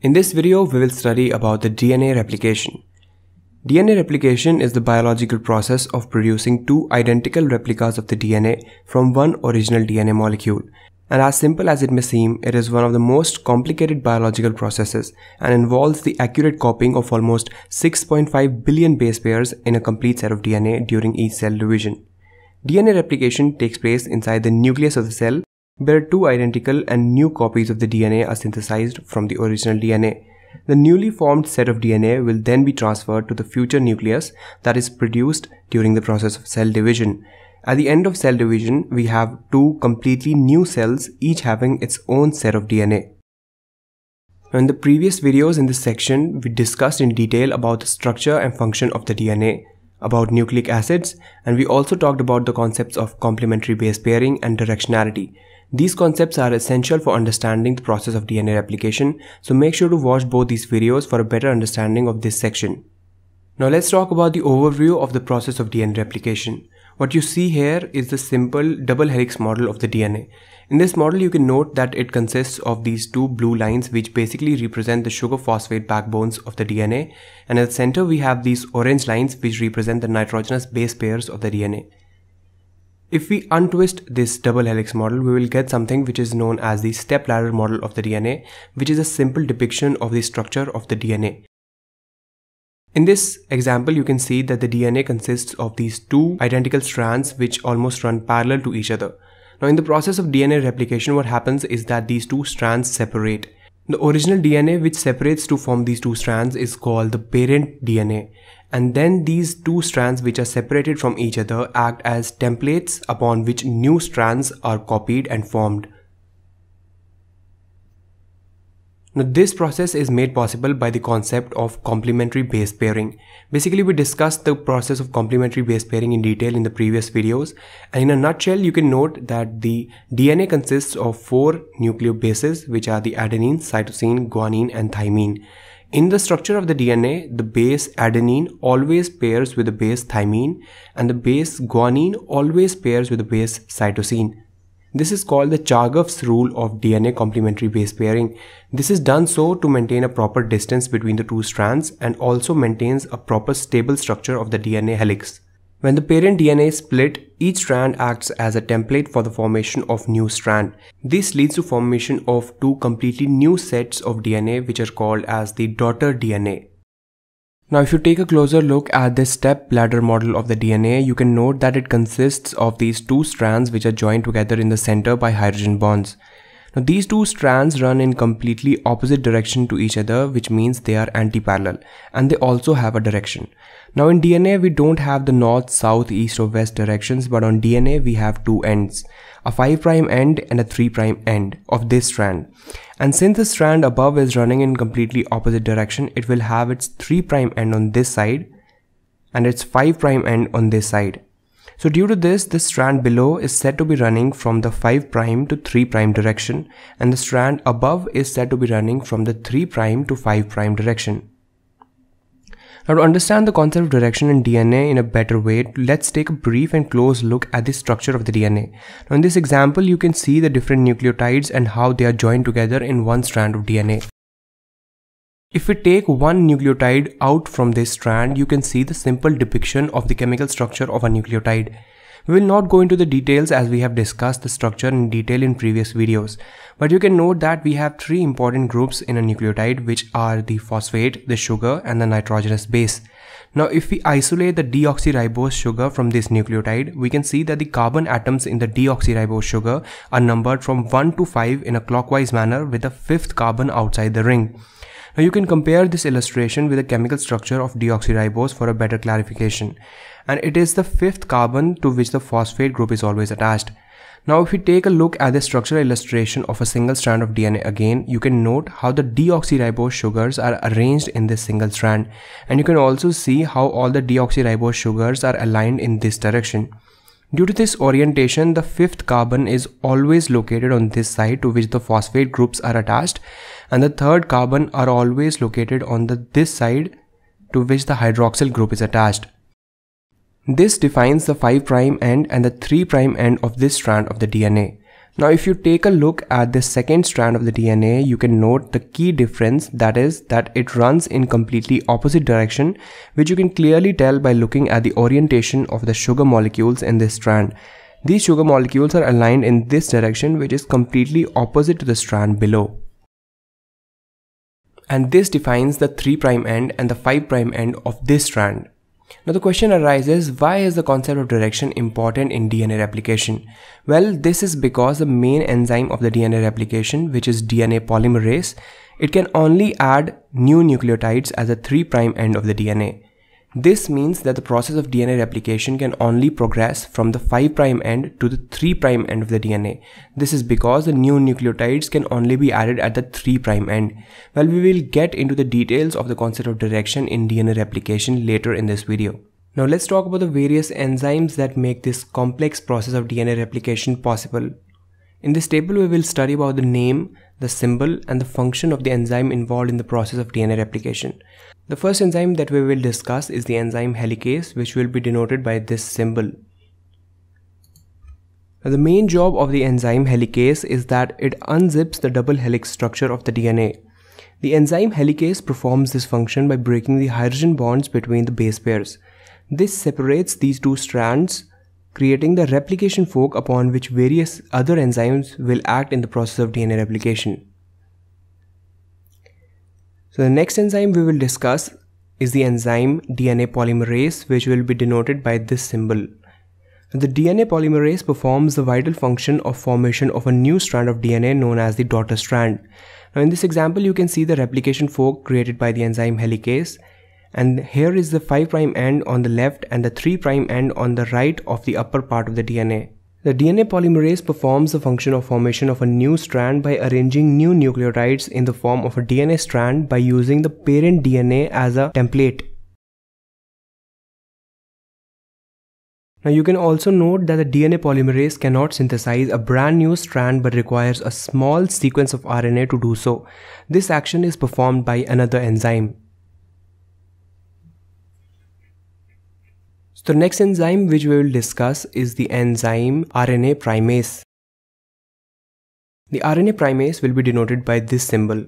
In this video, we will study about the DNA replication. DNA replication is the biological process of producing two identical replicas of the DNA from one original DNA molecule. And as simple as it may seem, it is one of the most complicated biological processes and involves the accurate copying of almost 6.5 billion base pairs in a complete set of DNA during each cell division. DNA replication takes place inside the nucleus of the cell where two identical and new copies of the DNA are synthesized from the original DNA. The newly formed set of DNA will then be transferred to the future nucleus that is produced during the process of cell division. At the end of cell division, we have two completely new cells, each having its own set of DNA. In the previous videos in this section, we discussed in detail about the structure and function of the DNA, about nucleic acids, and we also talked about the concepts of complementary base pairing and directionality. These concepts are essential for understanding the process of DNA replication, so make sure to watch both these videos for a better understanding of this section. Now let's talk about the overview of the process of DNA replication. What you see here is the simple double helix model of the DNA. In this model you can note that it consists of these two blue lines which basically represent the sugar phosphate backbones of the DNA and at the center we have these orange lines which represent the nitrogenous base pairs of the DNA. If we untwist this double helix model, we will get something which is known as the stepladder model of the DNA, which is a simple depiction of the structure of the DNA. In this example, you can see that the DNA consists of these two identical strands which almost run parallel to each other. Now in the process of DNA replication, what happens is that these two strands separate. The original DNA which separates to form these two strands is called the parent DNA and then these two strands which are separated from each other act as templates upon which new strands are copied and formed. Now this process is made possible by the concept of complementary base pairing. Basically we discussed the process of complementary base pairing in detail in the previous videos and in a nutshell you can note that the DNA consists of four nucleobases which are the adenine, cytosine, guanine and thymine. In the structure of the DNA, the base adenine always pairs with the base thymine and the base guanine always pairs with the base cytosine. This is called the Chargaff's rule of DNA complementary base pairing. This is done so to maintain a proper distance between the two strands and also maintains a proper stable structure of the DNA helix. When the parent DNA is split, each strand acts as a template for the formation of new strand. This leads to formation of two completely new sets of DNA which are called as the daughter DNA. Now if you take a closer look at this step ladder model of the DNA, you can note that it consists of these two strands which are joined together in the center by hydrogen bonds. Now these two strands run in completely opposite direction to each other which means they are anti-parallel and they also have a direction. Now in DNA we don't have the north, south, east or west directions but on DNA we have two ends, a 5' end and a 3' end of this strand. And since the strand above is running in completely opposite direction it will have its 3' end on this side and its 5' end on this side so due to this, this strand below is said to be running from the 5 prime to 3 prime direction and the strand above is said to be running from the 3 prime to 5 prime direction. Now to understand the concept of direction in DNA in a better way, let's take a brief and close look at the structure of the DNA. Now in this example, you can see the different nucleotides and how they are joined together in one strand of DNA. If we take one nucleotide out from this strand, you can see the simple depiction of the chemical structure of a nucleotide. We will not go into the details as we have discussed the structure in detail in previous videos, but you can note that we have three important groups in a nucleotide which are the phosphate, the sugar and the nitrogenous base. Now if we isolate the deoxyribose sugar from this nucleotide, we can see that the carbon atoms in the deoxyribose sugar are numbered from 1 to 5 in a clockwise manner with a fifth carbon outside the ring. Now you can compare this illustration with the chemical structure of deoxyribose for a better clarification. And it is the fifth carbon to which the phosphate group is always attached. Now if we take a look at the structural illustration of a single strand of DNA again, you can note how the deoxyribose sugars are arranged in this single strand. And you can also see how all the deoxyribose sugars are aligned in this direction. Due to this orientation, the fifth carbon is always located on this side to which the phosphate groups are attached and the third carbon are always located on the this side to which the hydroxyl group is attached. This defines the 5' end and the 3' end of this strand of the DNA. Now if you take a look at the second strand of the DNA, you can note the key difference that is that it runs in completely opposite direction which you can clearly tell by looking at the orientation of the sugar molecules in this strand. These sugar molecules are aligned in this direction which is completely opposite to the strand below. And this defines the 3' end and the 5' end of this strand. Now the question arises, why is the concept of direction important in DNA replication? Well, this is because the main enzyme of the DNA replication, which is DNA polymerase, it can only add new nucleotides as a 3' end of the DNA. This means that the process of DNA replication can only progress from the 5' end to the 3' end of the DNA. This is because the new nucleotides can only be added at the 3' end. Well, we will get into the details of the concept of direction in DNA replication later in this video. Now let's talk about the various enzymes that make this complex process of DNA replication possible. In this table, we will study about the name, the symbol, and the function of the enzyme involved in the process of DNA replication. The first enzyme that we will discuss is the enzyme helicase, which will be denoted by this symbol. Now, the main job of the enzyme helicase is that it unzips the double helix structure of the DNA. The enzyme helicase performs this function by breaking the hydrogen bonds between the base pairs. This separates these two strands creating the replication fork upon which various other enzymes will act in the process of DNA replication. So the next enzyme we will discuss is the enzyme DNA polymerase which will be denoted by this symbol. The DNA polymerase performs the vital function of formation of a new strand of DNA known as the daughter strand. Now in this example you can see the replication fork created by the enzyme helicase and here is the 5 prime end on the left and the 3 prime end on the right of the upper part of the DNA. The DNA polymerase performs the function of formation of a new strand by arranging new nucleotides in the form of a DNA strand by using the parent DNA as a template. Now you can also note that the DNA polymerase cannot synthesize a brand new strand but requires a small sequence of RNA to do so. This action is performed by another enzyme. So the next enzyme which we will discuss is the enzyme RNA primase. The RNA primase will be denoted by this symbol.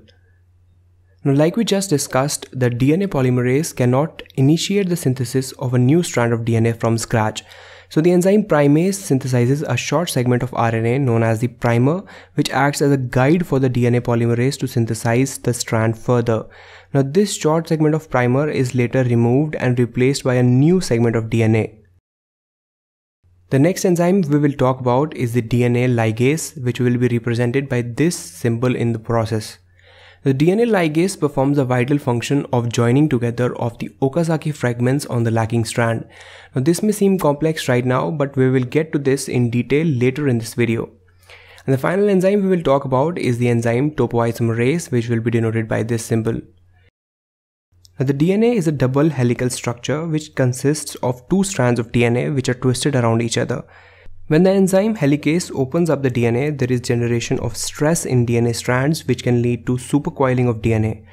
Now like we just discussed, the DNA polymerase cannot initiate the synthesis of a new strand of DNA from scratch. So the enzyme primase synthesizes a short segment of RNA known as the primer, which acts as a guide for the DNA polymerase to synthesize the strand further. Now this short segment of primer is later removed and replaced by a new segment of DNA. The next enzyme we will talk about is the DNA ligase, which will be represented by this symbol in the process. The DNA ligase performs the vital function of joining together of the Okazaki fragments on the lacking strand. Now this may seem complex right now, but we will get to this in detail later in this video. And the final enzyme we will talk about is the enzyme topoisomerase, which will be denoted by this symbol. Now the DNA is a double helical structure which consists of two strands of DNA which are twisted around each other. When the enzyme helicase opens up the DNA, there is generation of stress in DNA strands which can lead to supercoiling of DNA.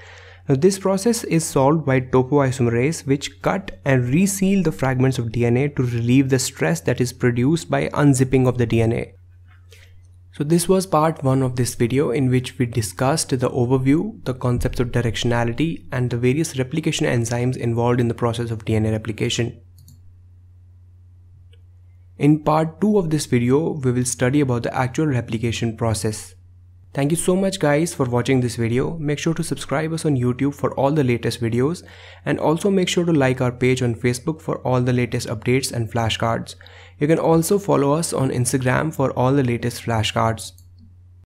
Now, this process is solved by topoisomerase which cut and reseal the fragments of DNA to relieve the stress that is produced by unzipping of the DNA. So this was part 1 of this video in which we discussed the overview, the concepts of directionality and the various replication enzymes involved in the process of DNA replication. In part 2 of this video, we will study about the actual replication process. Thank you so much guys for watching this video. Make sure to subscribe us on YouTube for all the latest videos and also make sure to like our page on Facebook for all the latest updates and flashcards. You can also follow us on Instagram for all the latest flashcards.